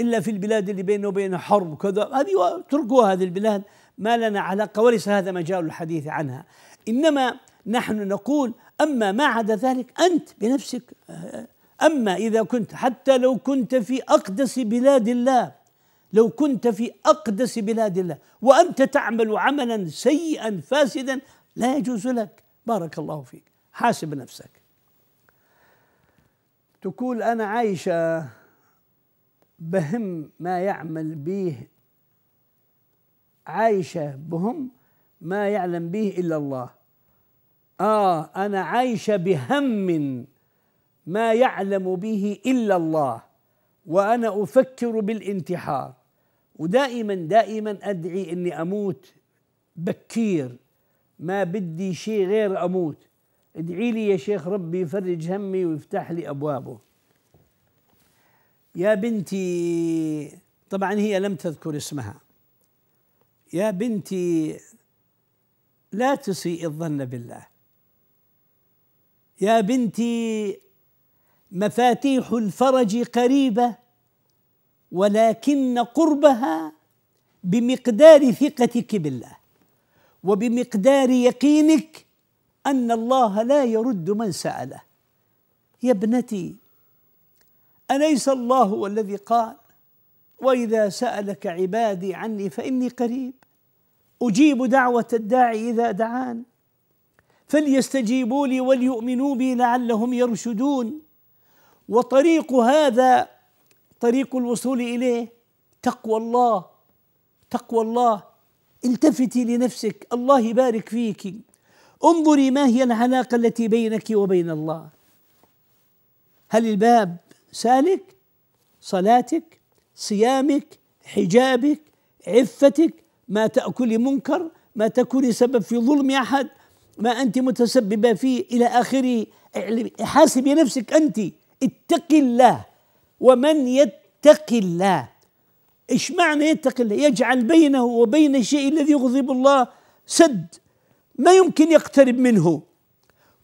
إلا في البلاد اللي بينه وبينها حرب وكذا هذه اتركوها هذه البلاد ما لنا علاقة وليس هذا مجال الحديث عنها إنما نحن نقول أما ما عدا ذلك أنت بنفسك أما إذا كنت حتى لو كنت في أقدس بلاد الله لو كنت في اقدس بلاد الله وانت تعمل عملا سيئا فاسدا لا يجوز لك بارك الله فيك حاسب نفسك تقول انا عايشه بهم ما يعمل به عايشه بهم ما يعلم به الا الله اه انا عايشه بهم ما يعلم به الا الله وانا افكر بالانتحار ودائما دائما ادعي اني اموت بكير ما بدي شيء غير اموت ادعي لي يا شيخ ربي يفرج همي ويفتح لي ابوابه يا بنتي طبعا هي لم تذكر اسمها يا بنتي لا تسيء الظن بالله يا بنتي مفاتيح الفرج قريبه ولكن قربها بمقدار ثقتك بالله وبمقدار يقينك ان الله لا يرد من ساله يا ابنتي اليس الله هو الذي قال واذا سالك عبادي عني فاني قريب اجيب دعوه الداعي اذا دعان فليستجيبوا لي وليؤمنوا بي لعلهم يرشدون وطريق هذا طريق الوصول اليه تقوى الله تقوى الله التفتي لنفسك الله يبارك فيك انظري ما هي العلاقه التي بينك وبين الله هل الباب سالك صلاتك صيامك حجابك عفتك ما تاكلي منكر ما تكوني سبب في ظلم احد ما انت متسببه فيه الى اخره حاسبي نفسك انت اتقي الله ومن يتق الله ايش معنى يتق الله يجعل بينه وبين الشيء الذي يغضب الله سد ما يمكن يقترب منه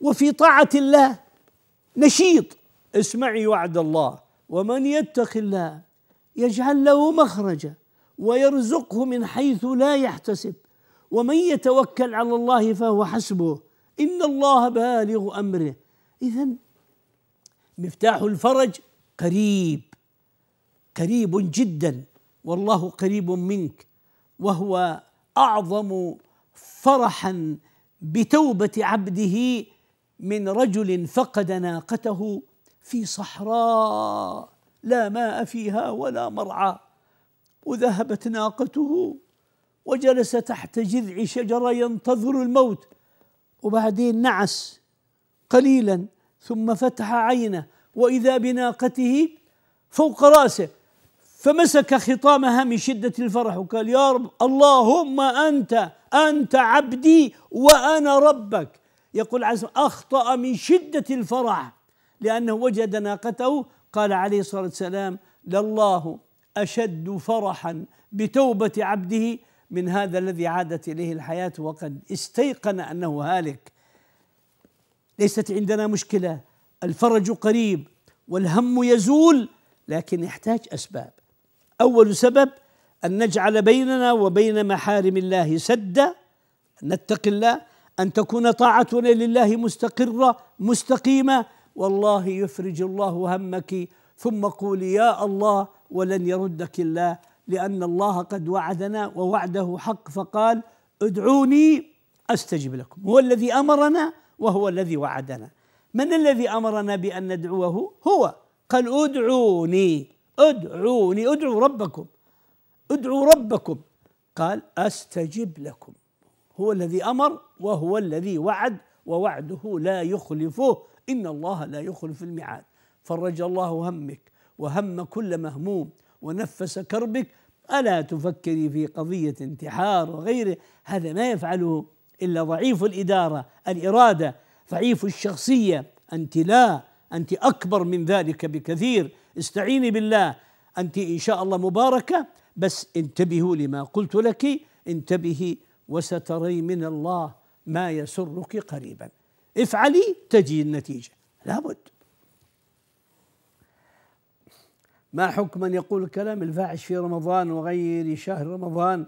وفي طاعة الله نشيط اسمعي وعد الله ومن يتق الله يجعل له مخرجا ويرزقه من حيث لا يحتسب ومن يتوكل على الله فهو حسبه ان الله بالغ امره اذا مفتاح الفرج قريب قريب جدا والله قريب منك وهو اعظم فرحا بتوبه عبده من رجل فقد ناقته في صحراء لا ماء فيها ولا مرعى وذهبت ناقته وجلس تحت جذع شجره ينتظر الموت وبعدين نعس قليلا ثم فتح عينه واذا بناقته فوق راسه فمسك خطامها من شده الفرح وقال يا رب اللهم انت انت عبدي وانا ربك يقول عز اخطا من شده الفرح لانه وجد ناقته قال عليه الصلاه والسلام لله اشد فرحا بتوبه عبده من هذا الذي عادت اليه الحياه وقد استيقن انه هالك ليست عندنا مشكله الفرج قريب والهم يزول لكن يحتاج اسباب اول سبب ان نجعل بيننا وبين محارم الله سدا نتقي الله ان تكون طاعتنا لله مستقره مستقيمه والله يفرج الله همك ثم قولي يا الله ولن يردك الله لان الله قد وعدنا ووعده حق فقال ادعوني استجب لكم هو الذي امرنا وهو الذي وعدنا من الذي امرنا بان ندعوه هو قال ادعوني ادعوني ادعوا ربكم ادعوا ربكم قال استجب لكم هو الذي امر وهو الذي وعد ووعده لا يخلفه ان الله لا يخلف الميعاد فرج الله همك وهم كل مهموم ونفس كربك الا تفكري في قضيه انتحار وغيره هذا ما يفعله الا ضعيف الاداره الاراده ضعيف الشخصيه انت لا انت اكبر من ذلك بكثير استعيني بالله انت ان شاء الله مباركه بس انتبهوا لما قلت لك انتبهي وستري من الله ما يسرك قريبا افعلي تجي النتيجه لابد ما حكم أن يقول الكلام الفاحش في رمضان وغير شهر رمضان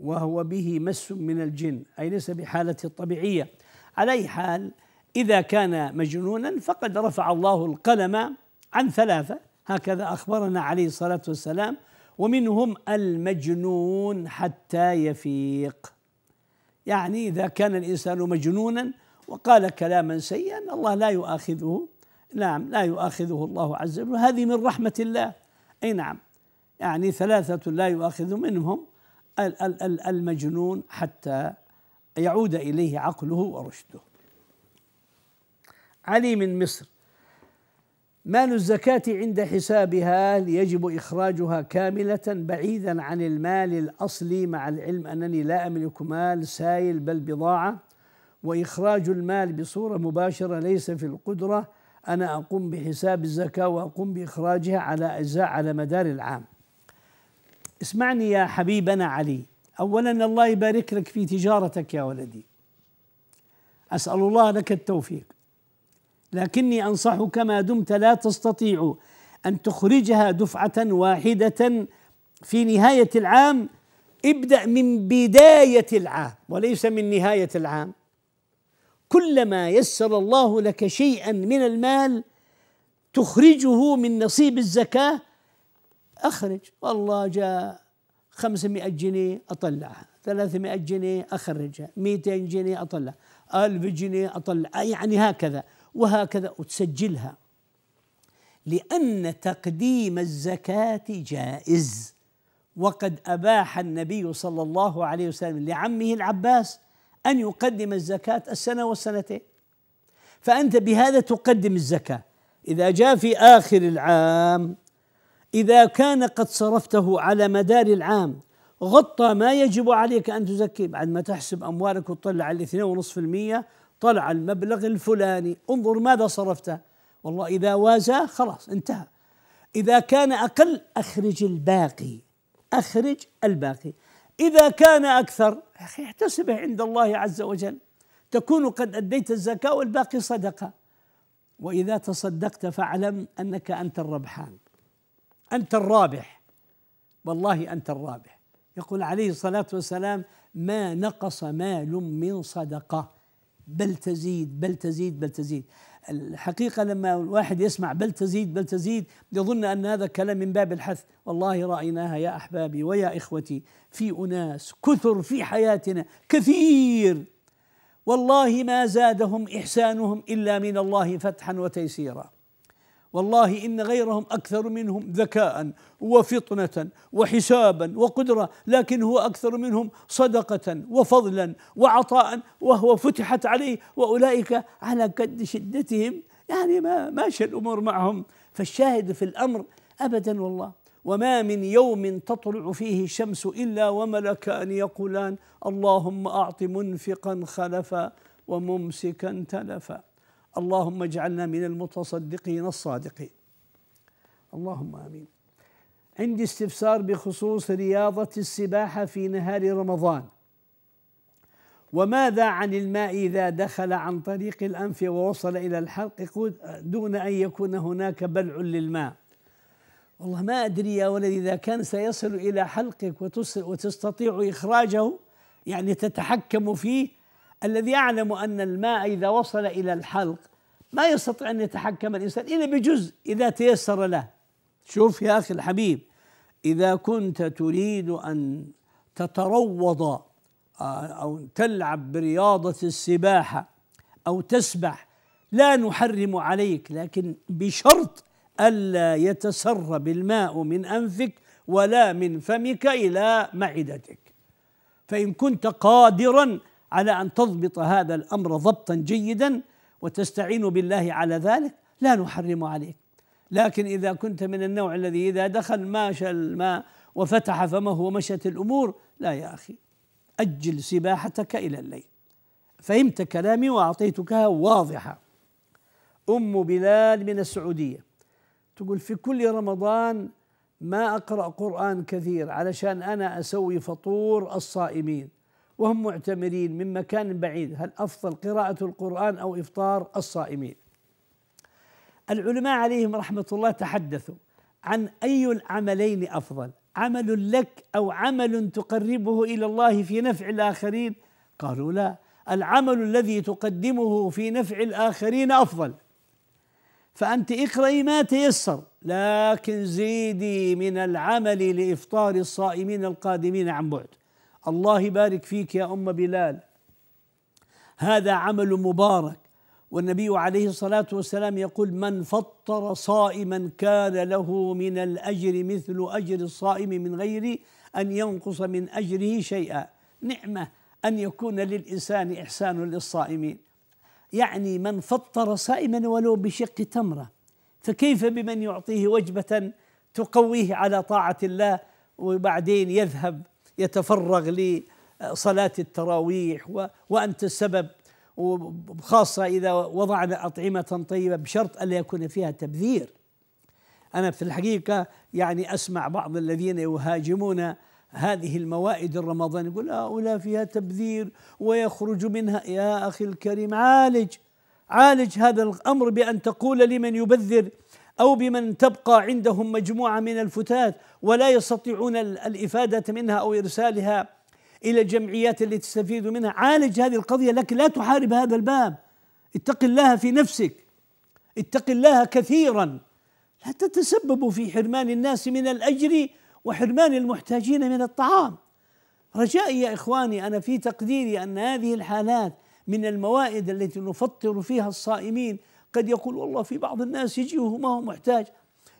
وهو به مس من الجن اي ليس بحالته الطبيعيه على اي حال إذا كان مجنونا فقد رفع الله القلم عن ثلاثة هكذا أخبرنا عليه الصلاة والسلام ومنهم المجنون حتى يفيق يعني إذا كان الإنسان مجنونا وقال كلاما سيئا الله لا يؤاخذه نعم لا يؤاخذه الله عز وجل هذه من رحمة الله أي نعم يعني ثلاثة لا يؤاخذ منهم المجنون حتى يعود إليه عقله ورشده علي من مصر مال الزكاة عند حسابها يجب إخراجها كاملة بعيدا عن المال الأصلي مع العلم أنني لا أملك مال سائل بل بضاعة وإخراج المال بصورة مباشرة ليس في القدرة أنا أقوم بحساب الزكاة وأقوم بإخراجها على أجزاء على مدار العام اسمعني يا حبيبنا علي أولا الله يبارك لك في تجارتك يا ولدي أسأل الله لك التوفيق لكني انصحك ما دمت لا تستطيع ان تخرجها دفعه واحده في نهايه العام ابدا من بدايه العام وليس من نهايه العام كلما يسر الله لك شيئا من المال تخرجه من نصيب الزكاه اخرج والله جاء 500 جنيه اطلعها 300 جنيه اخرجها 200 جنيه اطلع 1000 جنيه اطلع يعني هكذا وهكذا وتسجلها لأن تقديم الزكاة جائز وقد أباح النبي صلى الله عليه وسلم لعمه العباس أن يقدم الزكاة السنة والسنتين فأنت بهذا تقدم الزكاة إذا جاء في آخر العام إذا كان قد صرفته على مدار العام غطى ما يجب عليك أن تزكي بعد ما تحسب أموالك وتطلع على 2.5% طلع المبلغ الفلاني انظر ماذا صرفته والله إذا وازى خلاص انتهى إذا كان أقل أخرج الباقي أخرج الباقي إذا كان أكثر يا أخي احتسبه عند الله عز وجل تكون قد أديت الزكاة والباقي صدقة وإذا تصدقت فاعلم أنك أنت الربحان أنت الرابح والله أنت الرابح يقول عليه الصلاة والسلام ما نقص مال من صدقة بل تزيد بل تزيد بل تزيد الحقيقة لما الواحد يسمع بل تزيد بل تزيد يظن أن هذا كلام من باب الحث والله رأيناها يا أحبابي ويا إخوتي في أناس كثر في حياتنا كثير والله ما زادهم إحسانهم إلا من الله فتحا وتيسيرا والله إن غيرهم أكثر منهم ذكاء وفطنة وحسابا وقدرة لكن هو أكثر منهم صدقة وفضلا وعطاء وهو فتحت عليه وأولئك على قد شدتهم يعني ما ماشي الأمور معهم فالشاهد في الأمر أبدا والله وما من يوم تطلع فيه الشمس إلا ان يقولان اللهم أعط منفقا خلفا وممسكا تلفا اللهم اجعلنا من المتصدقين الصادقين اللهم امين عندي استفسار بخصوص رياضه السباحه في نهار رمضان وماذا عن الماء اذا دخل عن طريق الانف ووصل الى الحلق دون ان يكون هناك بلع للماء والله ما ادري يا ولدي اذا كان سيصل الى حلقك وتستطيع اخراجه يعني تتحكم فيه الذي يعلم أن الماء إذا وصل إلى الحلق ما يستطيع أن يتحكم الإنسان إلا بجزء إذا تيسر له شوف يا أخي الحبيب إذا كنت تريد أن تتروض آه، أو تلعب برياضة السباحة أو تسبح لا نحرم عليك لكن بشرط ألا يتسرب الماء من أنفك ولا من فمك إلى معدتك فإن كنت قادرا على ان تضبط هذا الامر ضبطا جيدا وتستعين بالله على ذلك لا نحرم عليك لكن اذا كنت من النوع الذي اذا دخل ماشى الماء وفتح فمه ومشت الامور لا يا اخي اجل سباحتك الى الليل فهمت كلامي واعطيتكها واضحه ام بلال من السعوديه تقول في كل رمضان ما اقرا قران كثير علشان انا اسوي فطور الصائمين وهم معتمرين من مكان بعيد هل افضل قراءه القران او افطار الصائمين العلماء عليهم رحمه الله تحدثوا عن اي العملين افضل عمل لك او عمل تقربه الى الله في نفع الاخرين قالوا لا العمل الذي تقدمه في نفع الاخرين افضل فانت اقرأي ما تيسر لكن زيدي من العمل لافطار الصائمين القادمين عن بعد الله يبارك فيك يا ام بلال هذا عمل مبارك والنبي عليه الصلاه والسلام يقول من فطر صائما كان له من الاجر مثل اجر الصائم من غير ان ينقص من اجره شيئا نعمه ان يكون للانسان احسان للصائمين يعني من فطر صائما ولو بشق تمره فكيف بمن يعطيه وجبه تقويه على طاعه الله وبعدين يذهب يتفرغ لصلاة آه، التراويح وأنت السبب وخاصة إذا وضعنا أطعمة طيبة بشرط ألا يكون فيها تبذير أنا في الحقيقة يعني أسمع بعض الذين يهاجمون هذه الموائد الرمضان يقول هؤلاء آه، فيها تبذير ويخرج منها يا أخي الكريم عالج عالج هذا الأمر بأن تقول لمن يبذر او بمن تبقى عندهم مجموعه من الفتات ولا يستطيعون الافاده منها او ارسالها الى الجمعيات التي تستفيد منها عالج هذه القضيه لكن لا تحارب هذا الباب اتق الله في نفسك اتق الله كثيرا لا تتسببوا في حرمان الناس من الاجر وحرمان المحتاجين من الطعام رجائي يا اخواني انا في تقديري ان هذه الحالات من الموائد التي نفطر فيها الصائمين قد يقول والله في بعض الناس يجي ما هو محتاج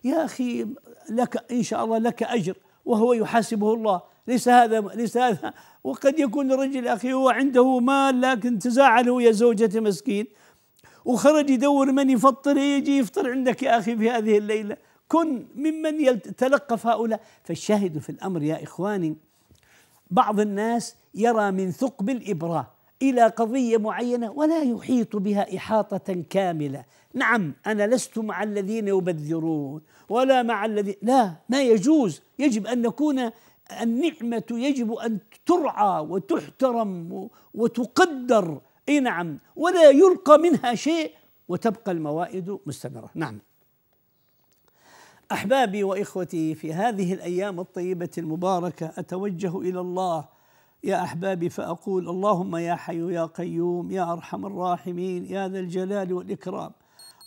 يا أخي لك إن شاء الله لك أجر وهو يحاسبه الله ليس هذا ليس هذا وقد يكون الرجل أخي هو عنده مال لكن تزاعله يا زوجته مسكين وخرج يدور من يفطر يجي يفطر عندك يا أخي في هذه الليلة كن ممن يتلقف هؤلاء فالشاهد في الأمر يا إخواني بعض الناس يرى من ثقب الإبرة الى قضيه معينه ولا يحيط بها احاطه كامله نعم انا لست مع الذين يبذرون ولا مع الذين لا ما يجوز يجب ان نكون النعمه يجب ان ترعى وتحترم وتقدر اي نعم ولا يلقى منها شيء وتبقى الموائد مستمره نعم احبابي واخوتي في هذه الايام الطيبه المباركه اتوجه الى الله يا احبابي فاقول اللهم يا حي يا قيوم يا ارحم الراحمين يا ذا الجلال والاكرام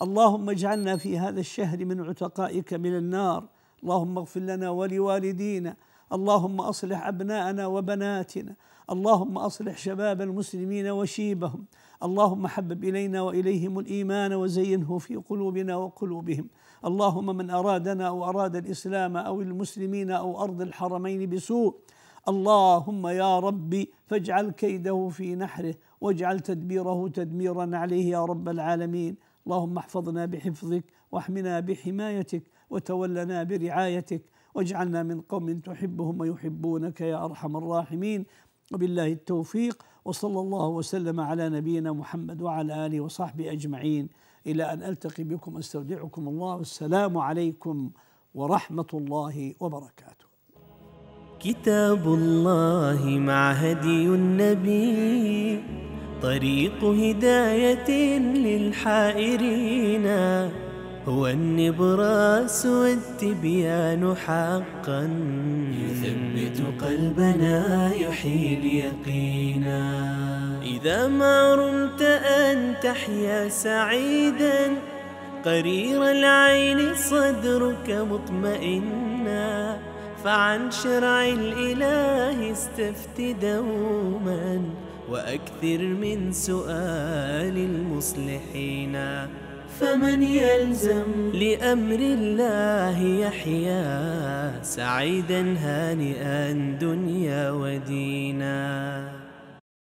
اللهم اجعلنا في هذا الشهر من عتقائك من النار اللهم اغفر لنا ولوالدينا اللهم اصلح ابناءنا وبناتنا اللهم اصلح شباب المسلمين وشيبهم اللهم حبب الينا واليهم الايمان وزينه في قلوبنا وقلوبهم اللهم من ارادنا واراد الاسلام او المسلمين او ارض الحرمين بسوء اللهم يا ربي فاجعل كيده في نحره واجعل تدبيره تدميرا عليه يا رب العالمين اللهم احفظنا بحفظك واحمنا بحمايتك وتولنا برعايتك واجعلنا من قوم تحبهم ويحبونك يا ارحم الراحمين وبالله التوفيق وصلى الله وسلم على نبينا محمد وعلى اله وصحبه اجمعين الى ان التقي بكم استودعكم الله والسلام عليكم ورحمه الله وبركاته كتاب الله مع هدي النبي طريق هداية للحائرين هو النبراس والتبيان حقا يثبت قلبنا يحيي اليقينا إذا ما رمت أن تحيا سعيدا قرير العين صدرك مطمئنا فعن شرع الإله استفت دوما وأكثر من سؤال المصلحين فمن يلزم لأمر الله يحيا سعيدا هانئا دنيا ودينا